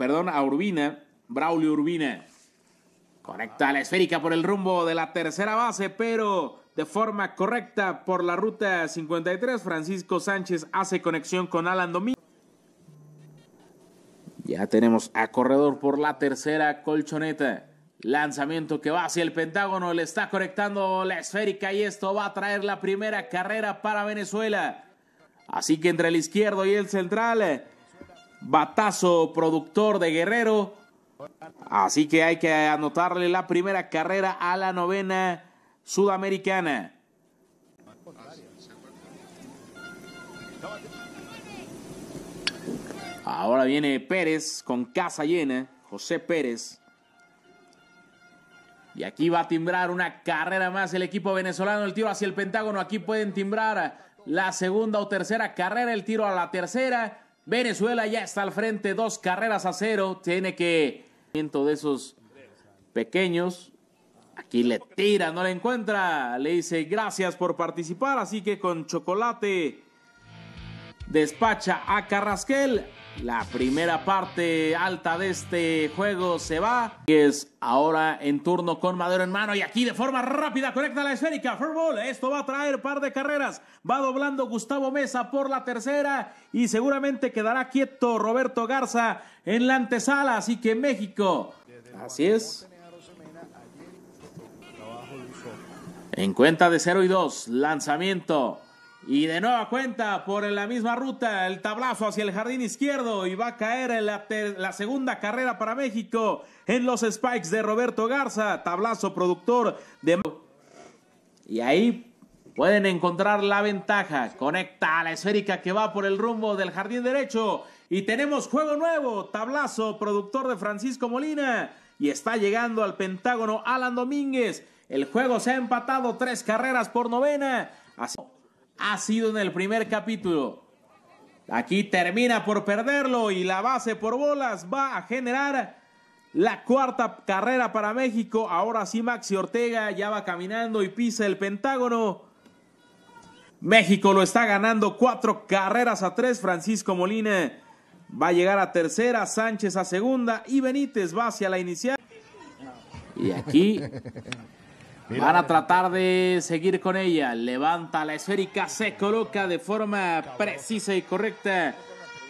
perdón, a Urbina, Braulio Urbina. Conecta a la esférica por el rumbo de la tercera base, pero de forma correcta por la ruta 53. Francisco Sánchez hace conexión con Alan Domínguez. Ya tenemos a corredor por la tercera colchoneta. Lanzamiento que va hacia el Pentágono, le está conectando la esférica y esto va a traer la primera carrera para Venezuela. Así que entre el izquierdo y el central batazo productor de Guerrero. Así que hay que anotarle la primera carrera a la novena sudamericana. Ahora viene Pérez con casa llena, José Pérez. Y aquí va a timbrar una carrera más el equipo venezolano, el tiro hacia el Pentágono. Aquí pueden timbrar la segunda o tercera carrera, el tiro a la tercera. Venezuela ya está al frente, dos carreras a cero. Tiene que. de esos pequeños. Aquí le tira, no le encuentra. Le dice gracias por participar. Así que con chocolate despacha a Carrasquel. La primera parte alta de este juego se va. es ahora en turno con Madero en mano. Y aquí de forma rápida conecta la esférica. Furball. Esto va a traer par de carreras. Va doblando Gustavo Mesa por la tercera. Y seguramente quedará quieto Roberto Garza en la antesala. Así que México. Así es. En cuenta de 0 y 2. Lanzamiento. Y de nueva cuenta, por la misma ruta, el tablazo hacia el jardín izquierdo y va a caer la, segunda carrera para México en los spikes de Roberto Garza, tablazo productor de... Y ahí pueden encontrar la ventaja. Conecta a la esférica que va por el rumbo del jardín derecho. Y tenemos juego nuevo, tablazo productor de Francisco Molina. Y está llegando al Pentágono Alan Domínguez. El juego se ha empatado tres carreras por novena ha sido en el primer capítulo. Aquí termina por perderlo y la base por bolas va a generar la cuarta carrera para México. Ahora sí Maxi Ortega ya va caminando y pisa el Pentágono. México lo está ganando cuatro carreras a tres. Francisco Molina va a llegar a tercera, Sánchez a segunda y Benítez va hacia la inicial. Y aquí Van a tratar de seguir con ella. Levanta la esférica, se coloca de forma precisa y correcta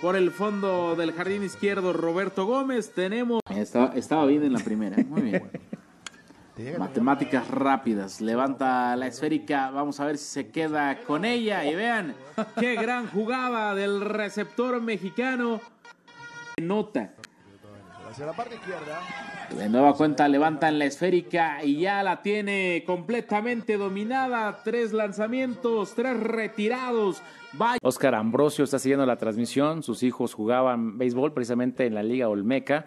por el fondo del jardín izquierdo. Roberto Gómez, tenemos. Estaba, estaba bien en la primera, muy bien. Matemáticas rápidas. Levanta la esférica. Vamos a ver si se queda con ella. Y vean qué gran jugada del receptor mexicano. Nota la parte izquierda. De nueva cuenta levantan la esférica y ya la tiene completamente dominada. Tres lanzamientos, tres retirados. Oscar Ambrosio está siguiendo la transmisión. Sus hijos jugaban béisbol precisamente en la Liga Olmeca.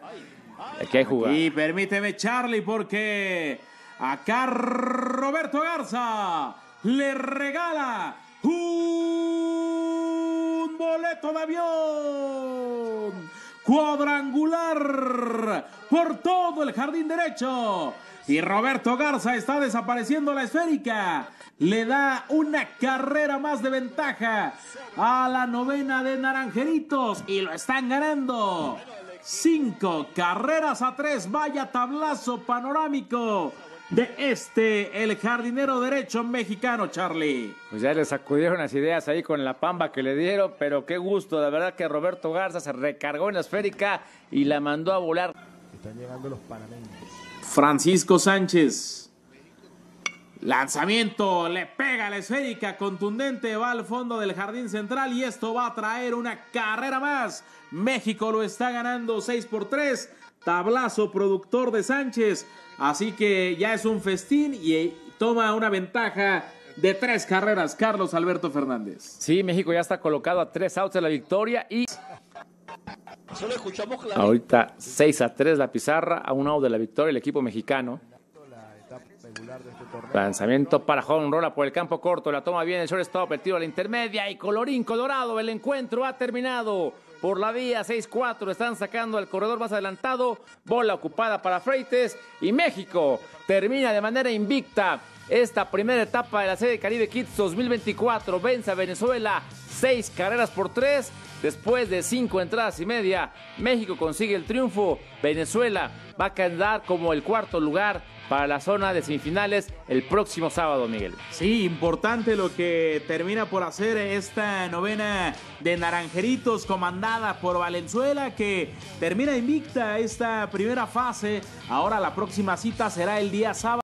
Aquí hay Y permíteme, Charlie, porque acá Roberto Garza le regala un boleto de avión cuadrangular por todo el jardín derecho. Y Roberto Garza está desapareciendo la esférica. Le da una carrera más de ventaja a la novena de Naranjeritos y lo están ganando. Cinco carreras a tres. Vaya tablazo panorámico de este, el jardinero derecho mexicano, Charlie. Pues ya le sacudieron las ideas ahí con la pamba que le dieron, pero qué gusto, la verdad que Roberto Garza se recargó en la esférica y la mandó a volar. Están llegando los panameños. Francisco Sánchez. Lanzamiento, le pega la esférica, contundente, va al fondo del jardín central y esto va a traer una carrera más. México lo está ganando 6 por 3, tablazo productor de Sánchez, así que ya es un festín y eh, toma una ventaja de tres carreras Carlos Alberto Fernández. Sí, México ya está colocado a tres outs de la victoria y... Ahorita 6 a 3 la pizarra, a un out de la victoria el equipo mexicano. Lanzamiento para Juan Rola por el campo corto, la toma bien el shortstop, el tiro a la intermedia y colorín colorado, el encuentro ha terminado. Por la vía 6-4 están sacando al corredor más adelantado, bola ocupada para Freites y México termina de manera invicta esta primera etapa de la Serie Caribe Kids 2024, Venza a Venezuela seis carreras por tres. Después de cinco entradas y media, México consigue el triunfo. Venezuela va a quedar como el cuarto lugar para la zona de semifinales el próximo sábado, Miguel. Sí, importante lo que termina por hacer esta novena de Naranjeritos comandada por Valenzuela que termina invicta esta primera fase. Ahora la próxima cita será el día sábado.